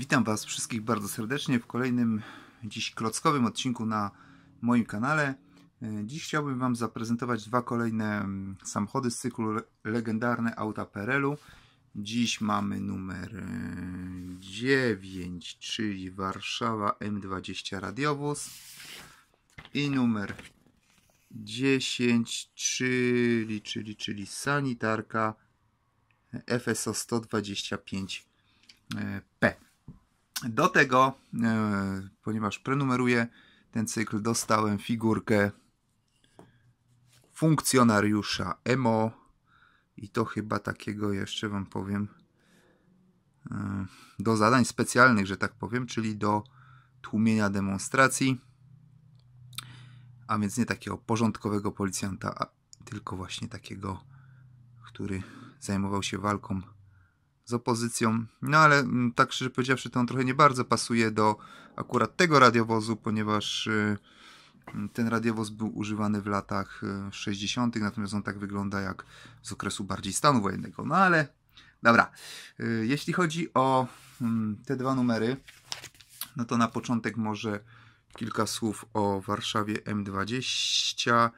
Witam Was wszystkich bardzo serdecznie w kolejnym dziś klockowym odcinku na moim kanale. E, dziś chciałbym Wam zaprezentować dwa kolejne mm, samochody z cyklu Legendarne Auta Perelu. Dziś mamy numer 9, e, czyli Warszawa M20 Radiowóz i numer 10, czyli, czyli, czyli Sanitarka FSO 125P. Do tego, e, ponieważ prenumeruję ten cykl, dostałem figurkę funkcjonariusza Emo i to chyba takiego jeszcze Wam powiem e, do zadań specjalnych, że tak powiem, czyli do tłumienia demonstracji, a więc nie takiego porządkowego policjanta, tylko właśnie takiego, który zajmował się walką z opozycją. No ale mm, tak szczerze powiedziawszy, to on trochę nie bardzo pasuje do akurat tego radiowozu, ponieważ y, mm, ten radiowoz był używany w latach 60., y, natomiast on tak wygląda jak z okresu bardziej stanu wojennego. No ale dobra, y, jeśli chodzi o mm, te dwa numery, no to na początek może kilka słów o Warszawie M20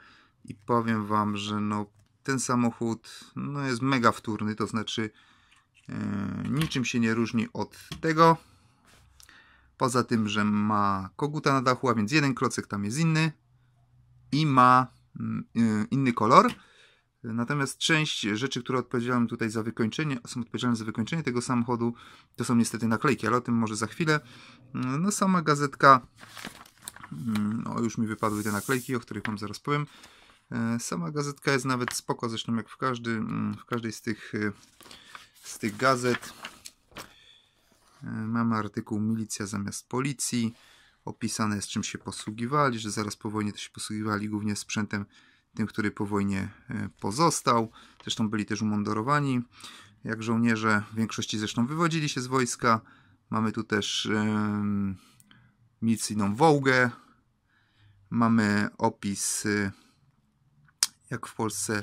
i powiem Wam, że no ten samochód no jest mega wtórny, to znaczy E, niczym się nie różni od tego. Poza tym, że ma koguta na dachu, a więc jeden klocek tam jest inny i ma mm, y, inny kolor. Natomiast część rzeczy, które odpowiedziałem tutaj za wykończenie, są odpowiedzialne za wykończenie tego samochodu, to są niestety naklejki, ale o tym może za chwilę. Mm, no sama gazetka, mm, no już mi wypadły te naklejki, o których Wam zaraz powiem. E, sama gazetka jest nawet spoko, zresztą jak w, każdy, w każdej z tych y, z tych gazet. E, mamy artykuł Milicja zamiast policji. Opisane jest, czym się posługiwali, że zaraz po wojnie to się posługiwali głównie sprzętem tym, który po wojnie e, pozostał. Zresztą byli też umundurowani. Jak żołnierze w większości zresztą wywodzili się z wojska. Mamy tu też um, milicyjną wołgę. Mamy opis, e, jak w Polsce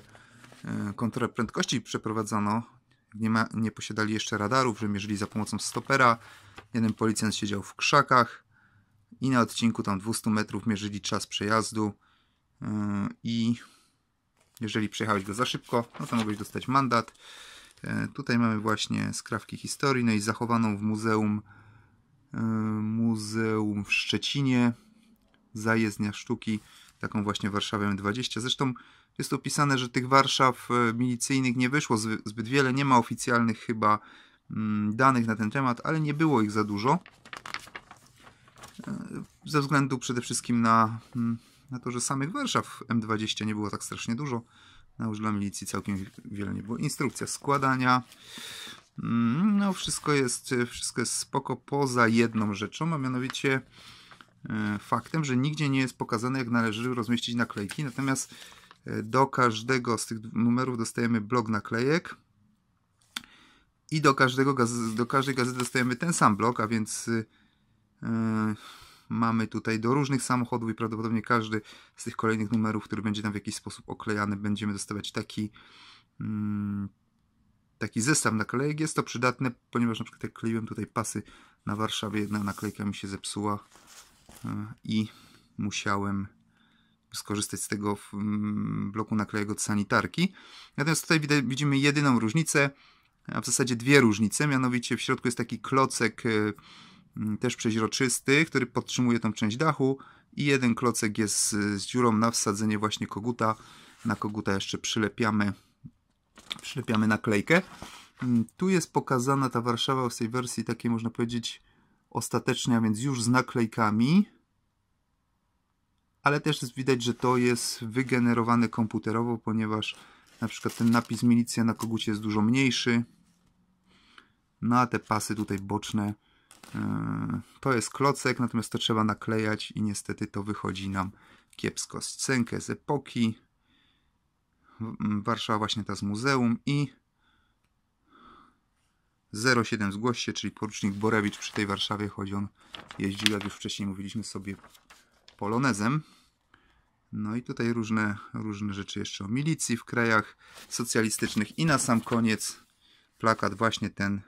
kontrolę prędkości przeprowadzano nie, ma, nie posiadali jeszcze radarów, że mierzyli za pomocą stopera. Jeden policjant siedział w krzakach i na odcinku tam 200 metrów mierzyli czas przejazdu yy, i jeżeli przejechałeś go za szybko, no to mogłeś dostać mandat. Yy, tutaj mamy właśnie skrawki historii, no i zachowaną w muzeum yy, muzeum w Szczecinie zajezdnia sztuki, taką właśnie Warszawę 20. Zresztą jest opisane, że tych Warszaw e, milicyjnych nie wyszło zbyt wiele, nie ma oficjalnych chyba mm, danych na ten temat, ale nie było ich za dużo. E, ze względu przede wszystkim na, mm, na to, że samych Warszaw M20 nie było tak strasznie dużo. No już dla milicji całkiem wiele nie było. Instrukcja składania. Mm, no wszystko jest, e, wszystko jest spoko poza jedną rzeczą, a mianowicie faktem, że nigdzie nie jest pokazane jak należy rozmieścić naklejki. Natomiast do każdego z tych numerów dostajemy blok naklejek i do, każdego do każdej gazety dostajemy ten sam blok, a więc yy, mamy tutaj do różnych samochodów i prawdopodobnie każdy z tych kolejnych numerów, który będzie tam w jakiś sposób oklejany, będziemy dostawać taki, yy, taki zestaw naklejek. Jest to przydatne, ponieważ na przykład jak kleiłem tutaj pasy na Warszawie, jedna naklejka mi się zepsuła yy, i musiałem skorzystać z tego mm, bloku naklejek od sanitarki. Natomiast tutaj widzimy jedyną różnicę, a w zasadzie dwie różnice, mianowicie w środku jest taki klocek e, mm, też przeźroczysty, który podtrzymuje tą część dachu i jeden klocek jest z dziurą na wsadzenie właśnie koguta. Na koguta jeszcze przylepiamy, przylepiamy naklejkę. Mm, tu jest pokazana ta Warszawa w tej wersji takiej można powiedzieć ostatecznie, a więc już z naklejkami ale też widać, że to jest wygenerowane komputerowo, ponieważ na przykład ten napis milicja na kogucie jest dużo mniejszy. No a te pasy tutaj boczne e, to jest klocek, natomiast to trzeba naklejać i niestety to wychodzi nam kiepsko. Scenkę z epoki, mm, Warszawa właśnie ta z muzeum i 07 z się, czyli porucznik Borewicz przy tej Warszawie chodzi, on jeździł, jak już wcześniej mówiliśmy sobie polonezem. No i tutaj różne, różne rzeczy jeszcze o milicji w krajach socjalistycznych. I na sam koniec plakat właśnie ten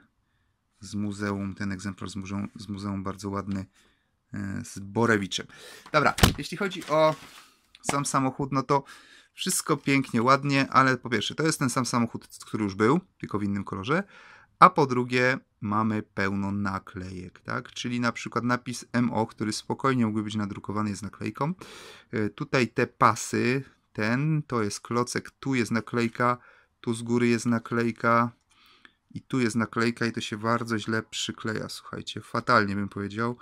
z muzeum, ten egzemplarz z muzeum, z muzeum bardzo ładny e, z Borewiczem. Dobra, jeśli chodzi o sam samochód, no to wszystko pięknie, ładnie, ale po pierwsze, to jest ten sam samochód, który już był, tylko w innym kolorze a po drugie mamy pełno naklejek, tak? Czyli na przykład napis MO, który spokojnie mógłby być nadrukowany z naklejką. E, tutaj te pasy, ten to jest klocek, tu jest naklejka, tu z góry jest naklejka i tu jest naklejka i to się bardzo źle przykleja, słuchajcie, fatalnie bym powiedział.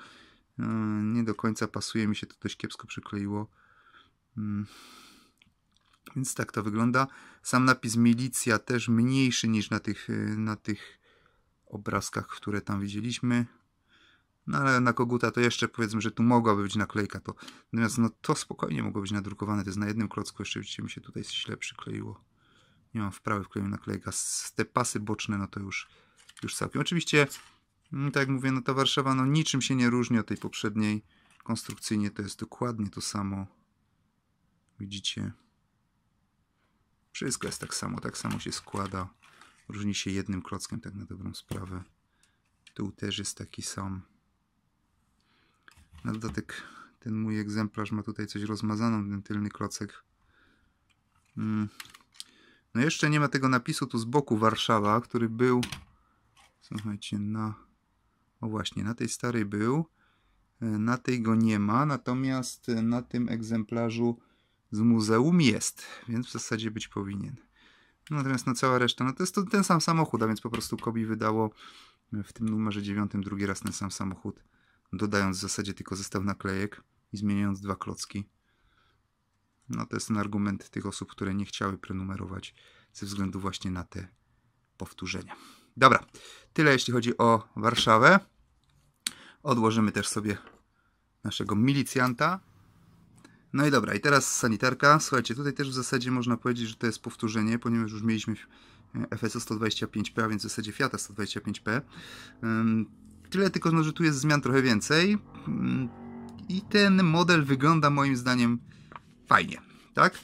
E, nie do końca pasuje, mi się to dość kiepsko przykleiło. Mm. Więc tak to wygląda. Sam napis milicja też mniejszy niż na tych, e, na tych obrazkach, które tam widzieliśmy. No ale na koguta to jeszcze powiedzmy, że tu mogłaby być naklejka. To, natomiast no to spokojnie mogło być nadrukowane. To jest na jednym klocku, jeszcze widzicie, mi się tutaj źle przykleiło. Nie mam wprawy wkleju naklejka. Z te pasy boczne, no to już, już całkiem. Oczywiście, mm, tak jak mówię, no ta Warszawa no niczym się nie różni od tej poprzedniej. Konstrukcyjnie to jest dokładnie to samo. Widzicie? Wszystko jest tak samo, tak samo się składa. Różni się jednym klockiem, tak na dobrą sprawę. Tu też jest taki sam. Na dodatek ten mój egzemplarz ma tutaj coś rozmazaną, ten tylny klocek. Mm. No jeszcze nie ma tego napisu tu z boku Warszawa, który był, słuchajcie, na, o właśnie, na tej starej był, e, na tej go nie ma, natomiast e, na tym egzemplarzu z muzeum jest, więc w zasadzie być powinien. Natomiast na no, cała reszta, no to jest to ten sam samochód, a więc po prostu Kobi wydało e, w tym numerze dziewiątym drugi raz ten sam samochód, dodając w zasadzie tylko zestaw naklejek i zmieniając dwa klocki. No to jest ten argument tych osób, które nie chciały prenumerować ze względu właśnie na te powtórzenia. Dobra, tyle jeśli chodzi o Warszawę. Odłożymy też sobie naszego milicjanta. No i dobra, i teraz sanitarka. Słuchajcie, tutaj też w zasadzie można powiedzieć, że to jest powtórzenie, ponieważ już mieliśmy e, FSO 125P, a więc w zasadzie Fiata 125P. Tyle tylko, no, że tu jest zmian trochę więcej. I ten model wygląda moim zdaniem fajnie, tak?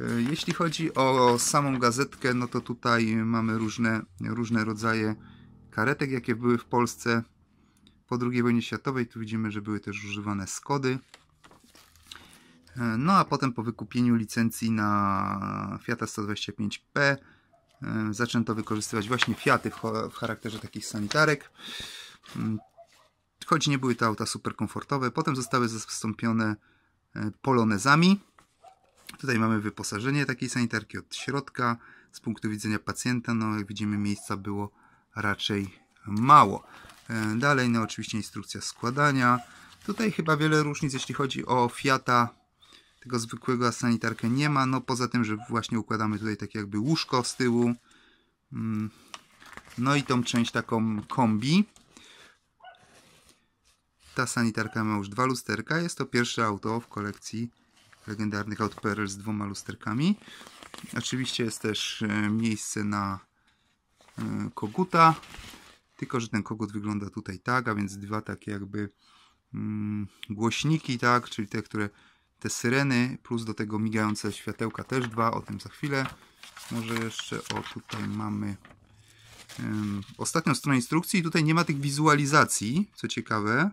E, jeśli chodzi o samą gazetkę, no to tutaj mamy różne, różne rodzaje karetek, jakie były w Polsce po II wojnie światowej. Tu widzimy, że były też używane Skody. No a potem po wykupieniu licencji na Fiata 125P e, zaczęto wykorzystywać właśnie Fiaty w charakterze takich sanitarek. Mm, choć nie były to auta super komfortowe, potem zostały zastąpione e, polonezami. Tutaj mamy wyposażenie takiej sanitarki od środka. Z punktu widzenia pacjenta, no jak widzimy, miejsca było raczej mało. E, dalej, no oczywiście instrukcja składania. Tutaj chyba wiele różnic, jeśli chodzi o Fiata tego zwykłego sanitarkę nie ma, no poza tym, że właśnie układamy tutaj takie jakby łóżko z tyłu. Mm. No i tą część taką kombi. Ta sanitarka ma już dwa lusterka. Jest to pierwsze auto w kolekcji legendarnych aut z dwoma lusterkami. Oczywiście jest też e, miejsce na e, koguta. Tylko, że ten kogut wygląda tutaj tak, a więc dwa takie jakby mm, głośniki, tak, czyli te, które te syreny, plus do tego migające światełka też dwa, o tym za chwilę. Może jeszcze, o tutaj mamy um, ostatnią stronę instrukcji. Tutaj nie ma tych wizualizacji, co ciekawe.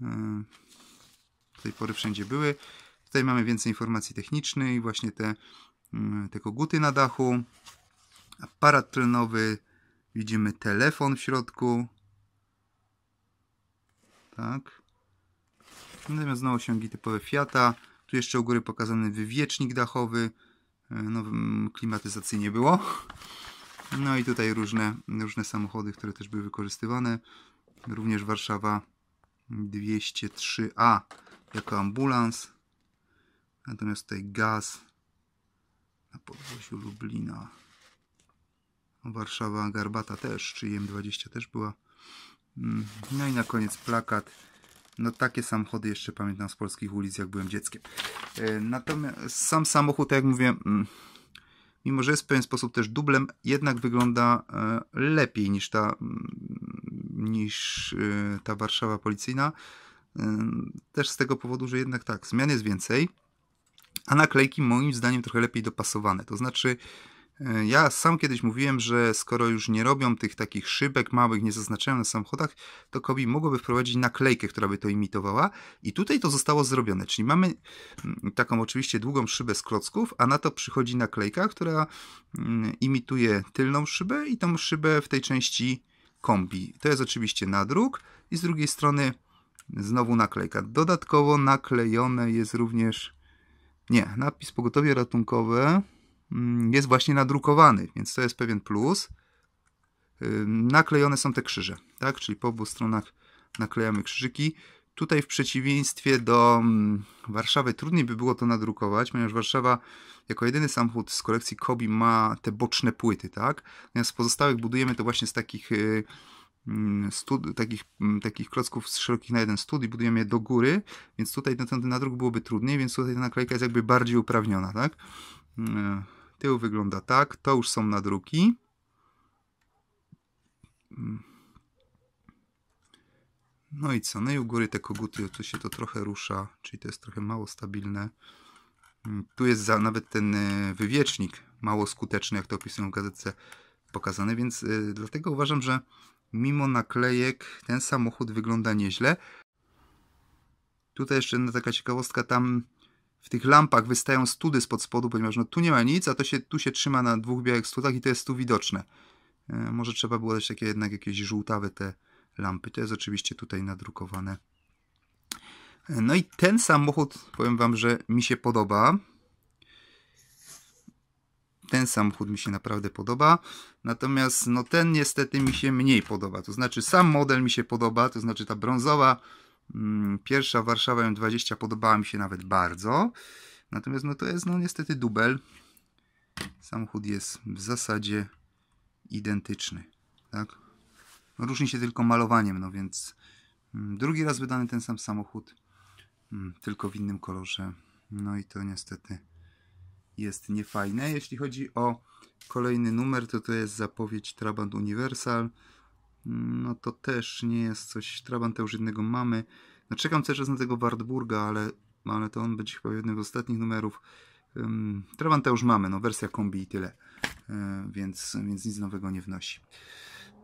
Um, do tej pory wszędzie były. Tutaj mamy więcej informacji technicznych, właśnie te, um, te koguty na dachu, aparat trenowy, widzimy telefon w środku. Tak. Natomiast na osiągi typowe Fiata. Tu jeszcze u góry pokazany wywiecznik dachowy. E, no, klimatyzacji nie było. No i tutaj różne, różne samochody, które też były wykorzystywane. Również Warszawa 203A jako ambulans. Natomiast tutaj gaz na Podwosiu Lublina. Warszawa Garbata też, czy m 20 też była. Mm, no i na koniec plakat no takie samochody jeszcze pamiętam z polskich ulic, jak byłem dzieckiem. E, natomiast sam samochód, tak jak mówię, mm, mimo że jest w pewien sposób też dublem, jednak wygląda e, lepiej niż ta, mm, niż e, ta Warszawa policyjna. Też z tego powodu, że jednak tak, zmian jest więcej, a naklejki moim zdaniem trochę lepiej dopasowane. To znaczy, E, ja sam kiedyś mówiłem, że skoro już nie robią tych takich szybek małych, nie zaznaczają na samochodach, to Kobi mogłoby wprowadzić naklejkę, która by to imitowała i tutaj to zostało zrobione. Czyli mamy mm, taką oczywiście długą szybę z klocków, a na to przychodzi naklejka, która mm, imituje tylną szybę i tą szybę w tej części kombi. To jest oczywiście nadruk i z drugiej strony znowu naklejka. Dodatkowo naklejone jest również... Nie, napis pogotowie ratunkowe... Mm, jest właśnie nadrukowany, więc to jest pewien plus. Naklejone są te krzyże, tak? czyli po obu stronach naklejamy krzyżyki. Tutaj w przeciwieństwie do mm, Warszawy trudniej by było to nadrukować, ponieważ Warszawa jako jedyny samochód z kolekcji Kobi ma te boczne płyty, tak? Natomiast z pozostałych budujemy to właśnie z takich, y, mm, takich, takich klocków z szerokich na jeden stud i budujemy je do góry, więc tutaj ten, ten nadruk byłoby trudniej, więc tutaj ta naklejka jest jakby bardziej uprawniona, tak? E, tył wygląda tak. To już są nadruki. Mm. No i co? No i u góry te koguty, co się to trochę rusza, czyli to jest trochę mało stabilne. Mm, tu jest za, nawet ten e, wywiecznik mało skuteczny, jak to opisują w gazetce pokazane, więc y, dlatego uważam, że mimo naklejek ten samochód wygląda nieźle. Tutaj jeszcze jedna taka ciekawostka, tam w tych lampach wystają study spod spodu, ponieważ no, tu nie ma nic, a to się, tu się trzyma na dwóch białych studach i to jest tu widoczne. E, może trzeba było dać takie jednak jakieś żółtawe te lampy. To jest oczywiście tutaj nadrukowane. E, no i ten samochód, powiem Wam, że mi się podoba. Ten samochód mi się naprawdę podoba. Natomiast no ten niestety mi się mniej podoba. To znaczy sam model mi się podoba, to znaczy ta brązowa Mm, pierwsza Warszawa M20 podobała mi się nawet bardzo. Natomiast no to jest no niestety dubel. Samochód jest w zasadzie identyczny. Tak? No, różni się tylko malowaniem, no więc mm, drugi raz wydany ten sam samochód, mm, tylko w innym kolorze. No i to niestety jest niefajne. Jeśli chodzi o kolejny numer, to to jest zapowiedź Trabant Universal. No to też nie jest coś. Trabanta już jednego mamy. No, czekam też na tego Wartburga, ale, ale to on będzie chyba jednym z ostatnich numerów. Um, Trabanta już mamy, no wersja kombi i tyle. E, więc, więc nic nowego nie wnosi.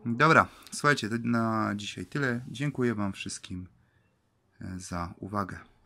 Dobra, słuchajcie, to na dzisiaj tyle. Dziękuję Wam wszystkim e, za uwagę.